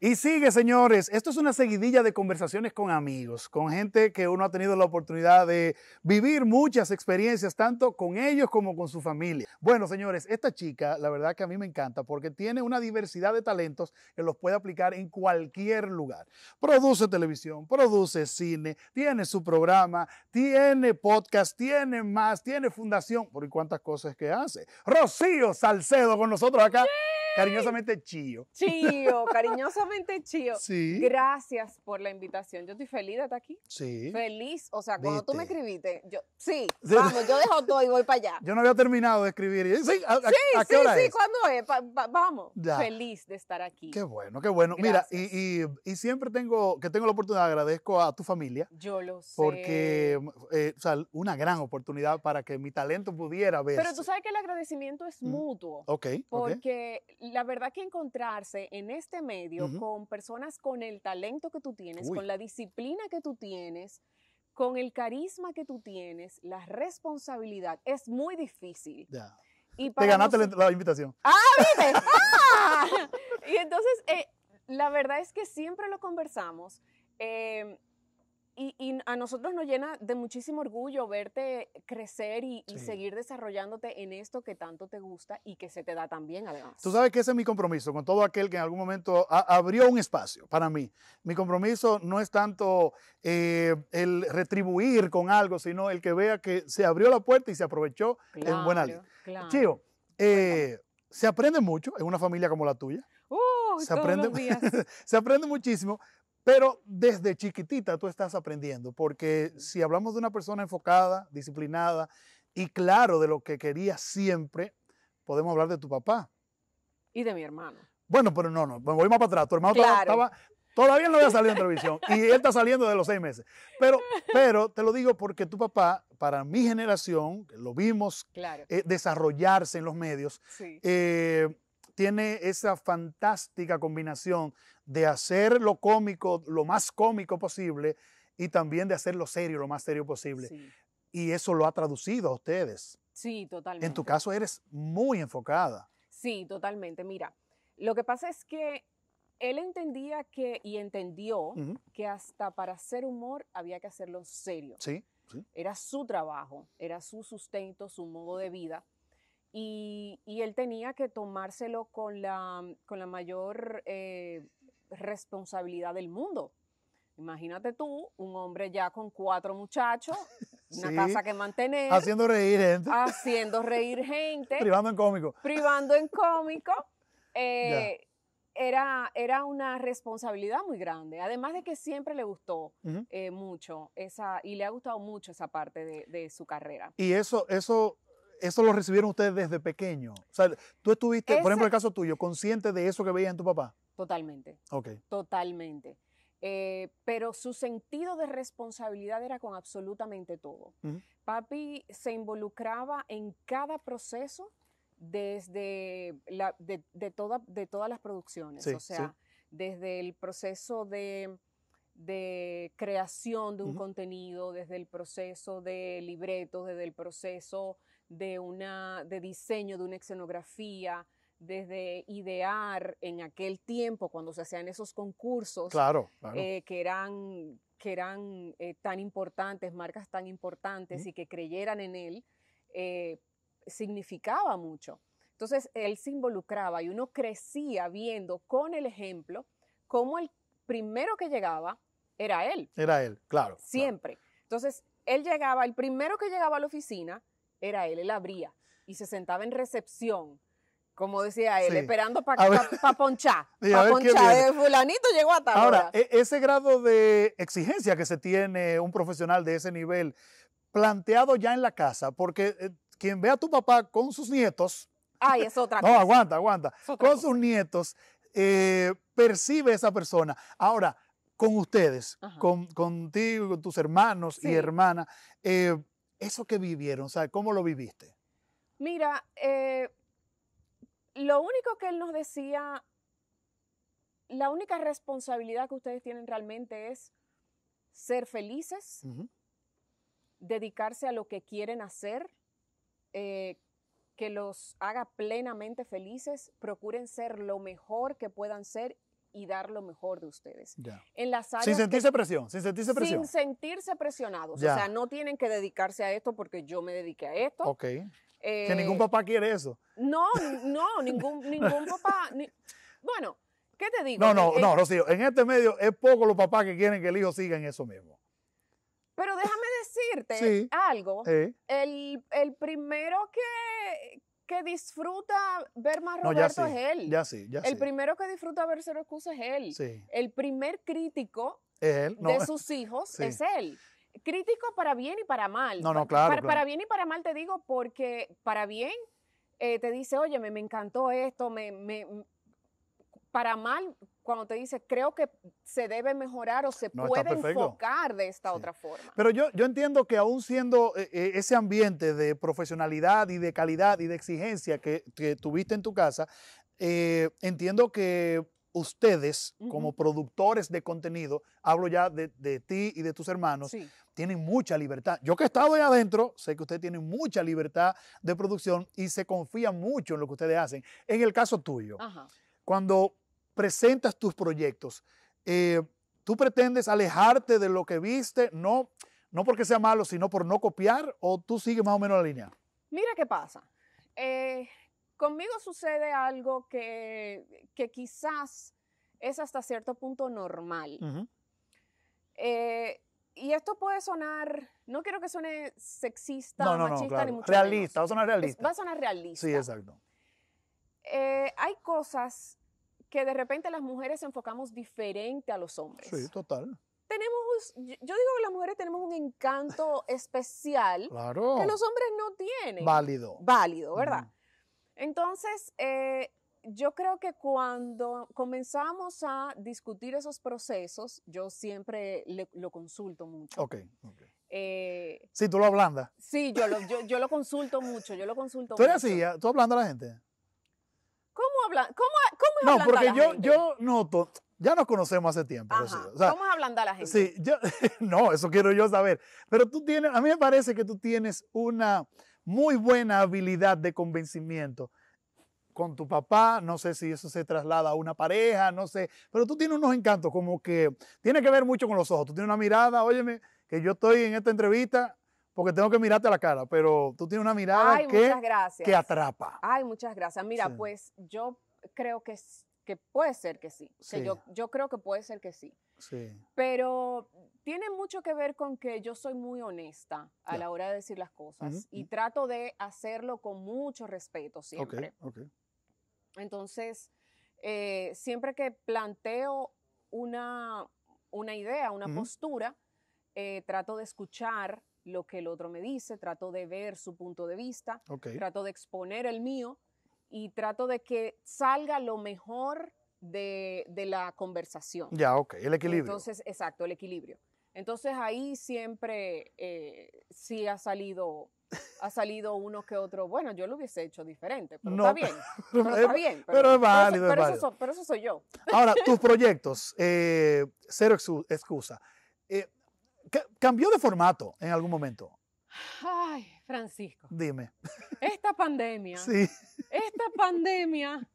Y sigue, señores, esto es una seguidilla de conversaciones con amigos, con gente que uno ha tenido la oportunidad de vivir muchas experiencias, tanto con ellos como con su familia. Bueno, señores, esta chica, la verdad que a mí me encanta porque tiene una diversidad de talentos que los puede aplicar en cualquier lugar. Produce televisión, produce cine, tiene su programa, tiene podcast, tiene más, tiene fundación, por cuántas cosas que hace. Rocío Salcedo con nosotros acá. Cariñosamente Chío. Chío, cariñosamente Chío. Sí. Gracias por la invitación. Yo estoy feliz de estar aquí. Sí. Feliz. O sea, cuando tú me escribiste, yo, sí, vamos, yo dejo todo y voy para allá. Yo no había terminado de escribir. sí, sí, a, qué hora sí, es? ¿cuándo es? vamos. Feliz de estar aquí. Qué bueno, qué bueno. Mira, y, siempre tengo, que tengo la oportunidad, agradezco a tu familia. Yo lo sé. Porque, eh, o sea, una gran oportunidad para que mi talento pudiera ver. Pero tú sabes que el agradecimiento es mutuo. Ok. Porque la verdad que encontrarse en este medio con personas con el talento que tú tienes, con la disciplina que tú tienes, con el carisma que tú tienes, la responsabilidad, es muy difícil. Te ganaste la, invitación. ¡Ah, ¡Ah! y entonces, eh, la verdad es que siempre lo conversamos. Em, y, a nosotros nos llena de muchísimo orgullo verte crecer y, seguir desarrollándote en esto que tanto te gusta y que se te da tan bien además. Tú sabes que ese es mi compromiso con todo aquel que en algún momento abrió un espacio para mí. Mi compromiso no es tanto eh, el retribuir con algo, sino el que vea que se abrió la puerta y se aprovechó en buena ley. Eh, se aprende mucho en una familia como la tuya. se, aprende, se aprende muchísimo, pero desde chiquitita tú estás aprendiendo, porque si hablamos de una persona enfocada, disciplinada y claro de lo que quería siempre, podemos hablar de tu papá. Y de mi hermano. Bueno, pero no, no, me voy para atrás. Tu hermano todavía no había salido en televisión y él está saliendo de los seis meses. Pero, pero te lo digo porque tu papá, para mi generación, lo vimos eh, desarrollarse en los medios. Sí. Eh, tiene esa fantástica combinación de hacer lo cómico, lo más cómico posible, y también de hacer lo serio, lo más serio posible. Y eso lo ha traducido a ustedes. Sí, totalmente. En tu caso eres muy enfocada. Sí, totalmente. Mira, lo que pasa es que él entendía que, y entendió que hasta para hacer humor había que hacerlo serio. Sí, sí. Era su trabajo, era su sustento, su modo de vida y, él tenía que tomárselo con la, con la mayor eh, responsabilidad del mundo. Imagínate tú, un hombre ya con cuatro muchachos, una casa que mantener. Haciendo reír gente. Haciendo reír gente. privando en cómico. Privando en cómico. Eh, era, era una responsabilidad muy grande. Además de que siempre le gustó eh, mucho esa, y le ha gustado mucho esa parte de, de, su carrera. Y eso, eso eso lo recibieron ustedes desde pequeño. O sea, tú estuviste, por ejemplo, el caso tuyo, consciente de eso que veía en tu papá. Totalmente. Ok. Totalmente. Eh, pero su sentido de responsabilidad era con absolutamente todo. Papi se involucraba en cada proceso desde la, de, de todas las producciones. o sea, desde el proceso de, creación de un contenido, desde el proceso de libretos, desde el proceso de, una, de diseño, de una escenografía, desde idear en aquel tiempo cuando se hacían esos concursos claro, eh, que eran, que eran eh, tan importantes, marcas tan importantes y que creyeran en él, eh, significaba mucho. Entonces él se involucraba y uno crecía viendo con el ejemplo cómo el primero que llegaba era él. Era él, claro. Siempre. Entonces él llegaba, el primero que llegaba a la oficina, era él, él abría y se sentaba en recepción como decía él, esperando para ponchar. para ponchar. Eh, fulanito llegó a tal Ahora, e, ese grado de exigencia que se tiene un profesional de ese nivel, planteado ya en la casa, porque eh, quien ve a tu papá con sus nietos. Ay, es otra cosa. No, aguanta, aguanta. Con sus nietos, eh, percibe esa persona. Ahora, con ustedes, con, contigo, con tus hermanos y hermanas, eso que vivieron, o ¿cómo lo viviste? Mira, eh, lo único que él nos decía, la única responsabilidad que ustedes tienen realmente es ser felices, dedicarse a lo que quieren hacer, eh, que los haga plenamente felices, procuren ser lo mejor que puedan ser y dar lo mejor de ustedes. En las sin sentirse presión, sin sentirse presión. Sin sentirse presionados. O sea, no tienen que dedicarse a esto porque yo me dediqué a esto. Ok. que eh, ningún papá quiere eso. No, no, ningún, papá. bueno, ¿qué te digo? No, no, eh, eh, no, Rocío, en este medio es poco los papás que quieren que el hijo siga en eso mismo. Pero déjame decirte algo. el primero que que disfruta ver más Roberto es él. el primero que disfruta ver Cero Excusa es él. El primer crítico de sus hijos es él. Crítico para bien y para mal. No, no, claro. Para, bien y para mal te digo porque para bien eh, te dice, oye, me, me encantó esto, me, me para mal cuando te dice, creo que se debe mejorar o se puede enfocar de esta otra forma. Pero yo, yo entiendo que aún siendo eh, eh, ese ambiente de profesionalidad y de calidad y de exigencia que, tuviste en tu casa, eh, entiendo que ustedes, como productores de contenido, hablo ya de, ti y de tus hermanos, tienen mucha libertad. Yo que he estado ahí adentro, sé que ustedes tienen mucha libertad de producción y se confían mucho en lo que ustedes hacen. En el caso tuyo, cuando presentas tus proyectos, eh, tú pretendes alejarte de lo que viste, no, no porque sea malo, sino por no copiar, o tú sigues más o menos la línea? Mira qué pasa. Eh, conmigo sucede algo que, quizás es hasta cierto punto normal. Eh, y esto puede sonar, no quiero que suene sexista, no, machista, ni mucho Realista, va a sonar realista. Va a sonar realista. Sí, exacto. hay cosas que de repente las mujeres enfocamos diferente a los hombres. Sí, total. Tenemos, yo digo que las mujeres tenemos un encanto especial que los hombres no tienen. Válido. Válido, ¿verdad? Entonces, eh, yo creo que cuando comenzamos a discutir esos procesos, yo siempre lo consulto mucho. Ok, ok. Eh, sí, tú lo ablandas. Sí, yo lo, consulto mucho, yo lo consulto ¿Tú eres así? ¿eh? ¿Tú ablandas a la gente? ¿Cómo, no, porque yo, yo noto, ya nos conocemos hace tiempo. ¿Cómo es ablandar a la gente? Sí, yo, no, eso quiero yo saber. Pero tú tienes, a mí me parece que tú tienes una muy buena habilidad de convencimiento con tu papá, no sé si eso se traslada a una pareja, no sé, pero tú tienes unos encantos como que tiene que ver mucho con los ojos, tú tienes una mirada, óyeme, que yo estoy en esta entrevista porque tengo que mirarte a la cara, pero tú tienes una mirada que, que, atrapa. Ay, muchas gracias. Mira, pues yo creo que, puede ser que sí. yo, creo que puede ser que sí. Sí. Pero tiene mucho que ver con que yo soy muy honesta a la hora de decir las cosas y trato de hacerlo con mucho respeto siempre. Entonces, eh, siempre que planteo una, una idea, una postura, eh, trato de escuchar lo que el otro me dice, trato de ver su punto de vista, trato de exponer el mío y trato de que salga lo mejor de, de, la conversación. Ya, ok, el equilibrio. Entonces, exacto, el equilibrio. Entonces ahí siempre eh, sí ha salido ha salido uno que otro, bueno, yo lo hubiese hecho diferente, pero está bien, pero, está bien. Pero, es válido, pero, eso, pero, eso, soy yo. Ahora, tus proyectos, eh, cero excusa. Eh, cambió de formato en algún momento. Ay, Francisco. Dime. Esta pandemia. Sí. Esta pandemia.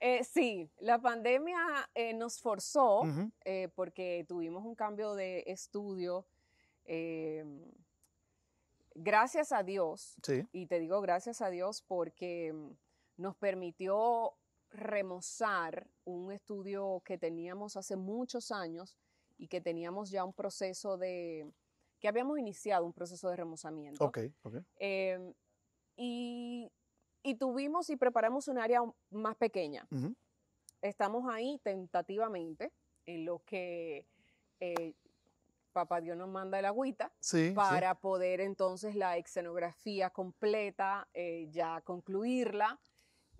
Eh, sí, la pandemia eh, nos forzó eh, porque tuvimos un cambio de estudio. gracias a Dios. Sí. Y te digo gracias a Dios porque nos permitió remozar un estudio que teníamos hace muchos años y que teníamos ya un proceso de, que habíamos iniciado un proceso de remozamiento. Ok, ok. Em, y, y, tuvimos y preparamos un área más pequeña. Estamos ahí tentativamente en lo que eh, papá Dios nos manda el agüita para poder entonces la escenografía completa eh, ya concluirla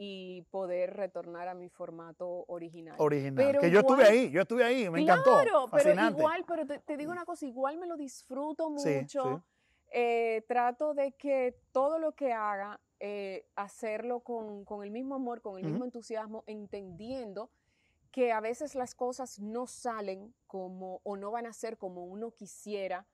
y poder retornar a mi formato original. Original. que yo estuve ahí, yo estuve ahí, me encantó. Claro, pero igual, pero te, digo mm. una cosa, igual me lo disfruto mucho. Eh, trato de que todo lo que haga, eh, hacerlo con, el mismo amor, con el mismo entusiasmo, entendiendo que a veces las cosas no salen como o no van a ser como uno quisiera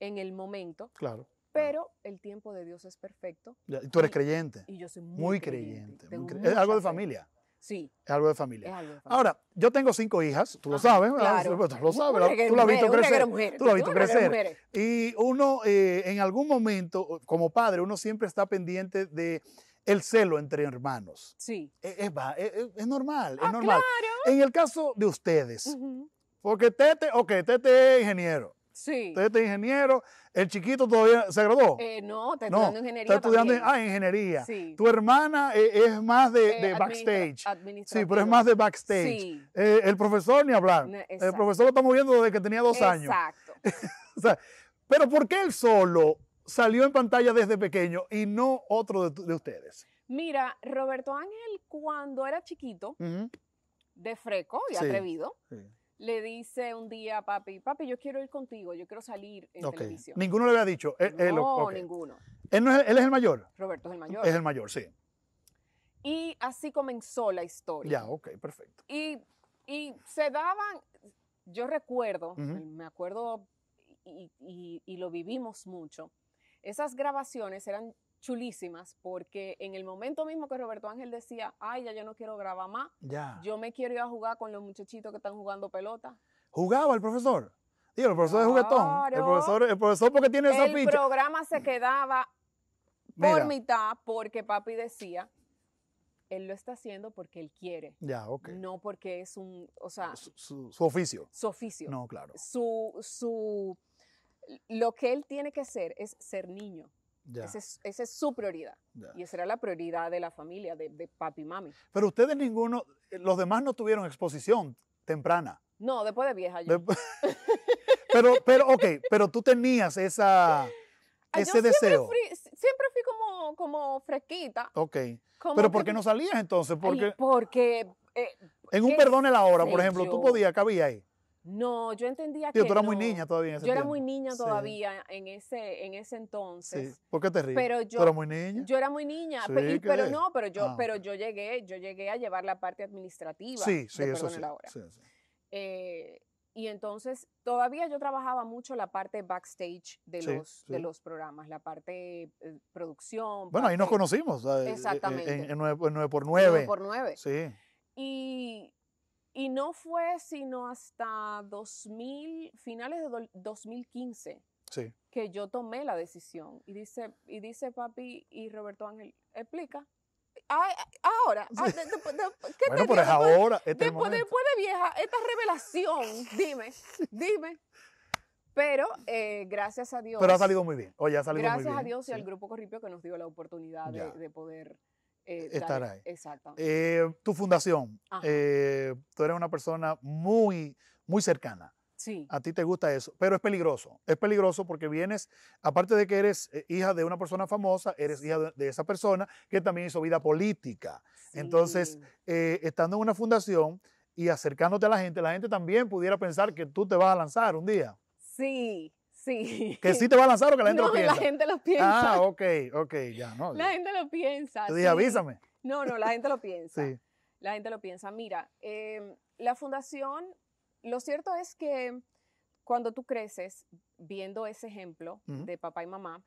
en el momento. Claro. Pero el tiempo de Dios es perfecto. tú eres creyente. Y yo soy muy, creyente. es algo de familia. Sí. Es algo de familia. Ahora, yo tengo cinco hijas, tú lo sabes, claro. Pues, tú lo sabes, tú lo has visto crecer. tú lo has visto crecer. Y uno, eh, en algún momento, como padre, uno siempre está pendiente de el celo entre hermanos. Sí. E, e, e, es, normal, es ah, normal. Claro. En el caso de ustedes, porque Tete, ok, Tete es ingeniero. Sí. Usted es ingeniero. ¿El chiquito todavía se graduó? Eh, no, está estudiando ingeniería. ah, ingeniería. Tu hermana eh, es más de, backstage. Eh, backstage. Sí, pero es más de backstage. el profesor ni hablar. El profesor lo estamos viendo desde que tenía dos años. Exacto. pero ¿por qué él solo salió en pantalla desde pequeño y no otro de, ustedes? Mira, Roberto Ángel cuando era chiquito, de freco y atrevido le dice un día a papi, papi, yo quiero ir contigo, yo quiero salir en televisión. Ninguno le había dicho. Eh, eh, no, ninguno. Él, no es, es, el mayor. Roberto es el mayor. Es el mayor, sí. Y así comenzó la historia. Ya, ok, perfecto. Y, se daban, yo recuerdo, me acuerdo y, lo vivimos mucho, esas grabaciones eran chulísimas, porque en el momento mismo que Roberto Ángel decía, ay, ya yo no quiero grabar más, yo me quiero ir a jugar con los muchachitos que están jugando pelota. ¿Jugaba el profesor? Digo, el profesor es juguetón. El profesor, el profesor porque tiene esa El programa se quedaba por mitad porque papi decía, él lo está haciendo porque él quiere. Ya, ok. No porque es un, o sea... Su, oficio. Su oficio. No, claro. Su, su, lo que él tiene que hacer es ser niño esa es su prioridad. Y esa era la prioridad de la familia, de, papi y mami. Pero ustedes ninguno, eh, los demás no tuvieron exposición temprana. No, después de vieja yo. pero, pero, ok, pero tú tenías esa, ah, ese deseo. Siempre fui, siempre fui, como, como fresquita. Ok. pero ¿por qué no salías entonces? Porque, porque eh, en un perdón en la hora, por ejemplo, tú podías, cabía ahí. No, yo entendía Tío, que. Tú eras muy niña todavía en ese Yo era muy niña todavía en, ese, en ese entonces. Sí. ¿Por qué te ríes? Pero yo, ¿Tú eras muy niña? Yo era muy niña. pero, no, pero yo, ah, pero yo llegué, yo llegué a llevar la parte administrativa. Sí, sí, de eso sí. La hora. Eh, y entonces todavía yo trabajaba mucho la parte backstage de, los, de los programas, la parte eh, producción. Bueno, ahí nos conocimos. Eh, eh, Exactamente. En, en 9x9. 9x9. Sí. Y y no fue sino hasta 2000, finales de 2015 que yo tomé la decisión. Y dice, y dice papi y Roberto Ángel, explica. ahora, pero es ahora. Este después, de vieja, esta revelación, dime, dime. Pero eh, gracias a Dios. Pero ha salido muy bien. Oye, ha salido gracias a Dios y al Grupo Corripio que nos dio la oportunidad de poder eh, estar ahí. Exacto. Eh, tu fundación, eh, tú eres una persona muy, muy cercana. Sí. A ti te gusta eso, pero es peligroso. Es peligroso porque vienes, aparte de que eres hija de una persona famosa, eres hija de, esa persona que también hizo vida política. Entonces, estando en una fundación y acercándote a la gente, la gente también pudiera pensar que tú te vas a lanzar un día. Sí, Sí. ¿Que sí te va a lanzar o que la gente no, lo piensa? la gente lo piensa. Ah, ok, ok, ya, no. La gente lo piensa. Te dije, avísame. No, no, la gente lo piensa. sí. La gente lo piensa. Mira, em, la fundación, lo cierto es que cuando tú creces viendo ese ejemplo de papá y mamá,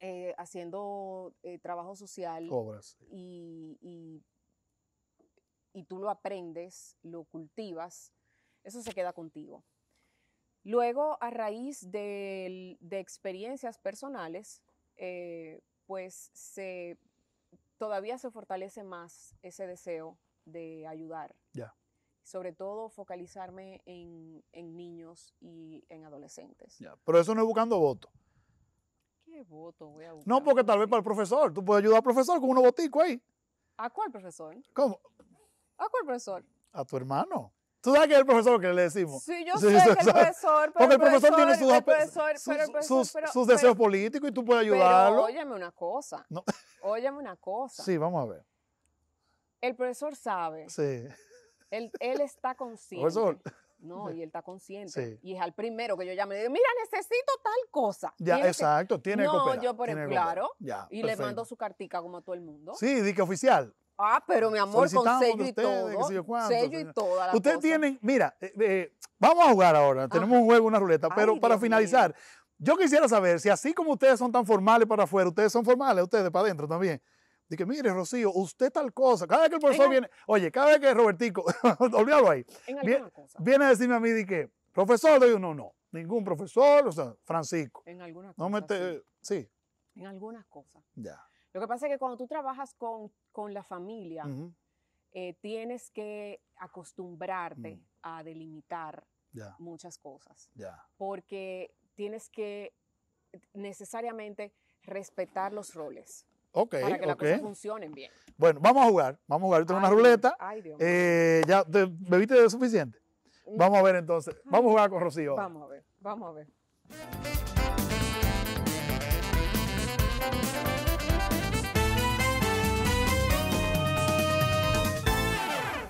eh, haciendo eh, trabajo social Y, y, y tú lo aprendes, lo cultivas, eso se queda contigo. Luego, a raíz de, experiencias personales, eh, pues todavía se fortalece más ese deseo de ayudar. Yeah. Sobre todo focalizarme en, niños y en adolescentes. Pero eso no es buscando votos. ¿Qué voto voy a buscar? No, porque tal vez para el profesor. Tú puedes ayudar al profesor con unos boticos ahí. ¿A cuál profesor? ¿Cómo? ¿A cuál profesor? A tu hermano. Tú sabes que es el profesor que le decimos. Sí, yo sé que el profesor, pero Porque el profesor, tiene sus, deseos políticos y tú puedes ayudarlo. Pero óyeme una cosa. No. Óyeme una cosa. Sí, vamos a ver. El profesor sabe. Sí. Él, él está consciente. Profesor. No, y él está consciente. Sí. Y es al primero que yo llamo y digo, mira, necesito tal cosa. Ya, exacto, tiene que No, yo por ejemplo, claro. y le mando su cartica como a todo el mundo. Sí, di que oficial. Ah, pero mi amor, con sello y todo. sello y toda la Ustedes tienen, mira, eh, eh, vamos a jugar ahora. Tenemos un juego, una ruleta. Pero para finalizar, yo quisiera saber si así como ustedes son tan formales para afuera, ustedes son formales, ustedes para adentro también. Dije, mire, Rocío, usted tal cosa. Cada vez que el profesor viene, oye, cada vez que Robertico, olvídalo ahí, viene, a decirme a mí, de que, profesor, de uno, no, ningún profesor, o sea, Francisco. En algunas no cosas. Me te, sí. En algunas cosas. Ya. Lo que pasa es que cuando tú trabajas con, con la familia, eh, tienes que acostumbrarte mm. a delimitar muchas cosas. Porque tienes que necesariamente respetar los roles. ok. para que las cosas funcionen bien. Bueno, vamos a jugar. Vamos a jugar. Yo tengo una ruleta. Ay, Dios eh, mío. ¿Ya bebiste suficiente? Mm. Vamos a ver entonces. Vamos a jugar con Rocío. Vamos a ver, vamos a ver.